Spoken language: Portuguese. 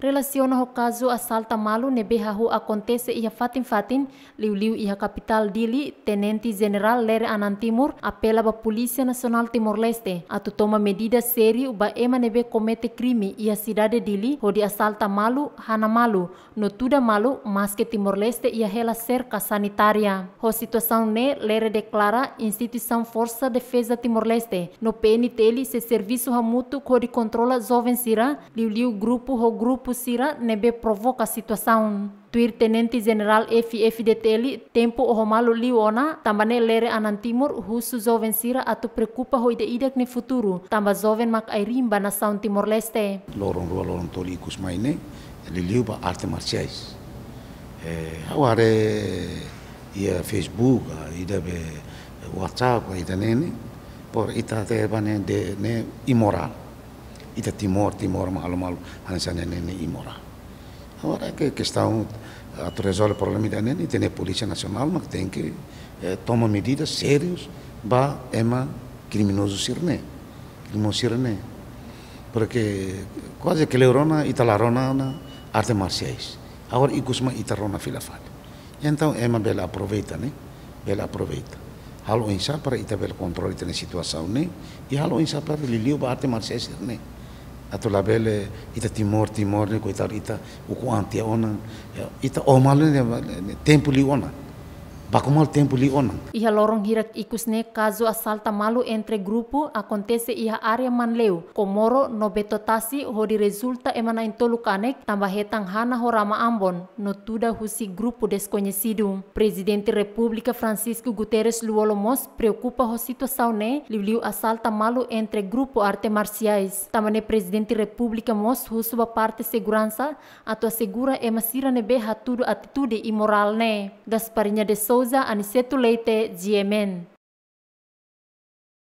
Relaciona o caso assalta malu nebe hahu acontece ia fatin-fatin liu-liu ia capital dili Tenente General Ler Anan Timur apela ba Polícia Nacional Timor-Leste a toma medida sério ba ema nebe comete crime ia cidade dili hodi assalta malu hana malu no tuda malu mas que Timor-Leste ia rela cerca sanitária. Ho situação ne Ler declara instituição Força Defesa Timor-Leste no PNTL se serviço ramuto hodi controla jovens sira liu-liu grupo ho grupo pusira nebe provoca situação tuir tenente general Deteli tempo o malu liona tambane lere anan timur husu zoven sira atu preocupa ho ide idak ne futuro tamba jovem mak airimba na saun Timor Leste lorong rua lorong toli li liu ba arte marciais eh aware ia Facebook ida be WhatsApp ida nene por ita te bane de ne imoral ita timor timor malu malu hansana nene imora agora que questão a resolver o problema da nene tem a polícia nacional mas tem que eh, tomar medidas sérias para ema criminoso sirne criminoso sirne porque quase que leurona italarona na arte marciais agora e cusma itarona filafal então ema bela aproveita né bela aproveita halo insa para ita bela controle da situação né e halo insa para liliu ba arte marciais sirne né? atu labele ita timor timor ne ko ita ita uku antia ona ita omalene tempo li ona bakumal tempo li onang. Iha lorong hirak ikusne caso assalta malu entre grupo acontece iha área manleu. Komoro no betotasi hodi resulta emana intolu kanek tambah hetang hana horama ambon no tuda husi grupo desconhecido. Presidente República Francisco Guterres Luolomos preocupa ho situação ne liu assalta malu entre grupo arte marciais. Tamane Presidente República Mos husuba parte segurança tua segura emasira nebe tudo atitude imoral ne. Gasparinha de Souza Souza Aniceto Leite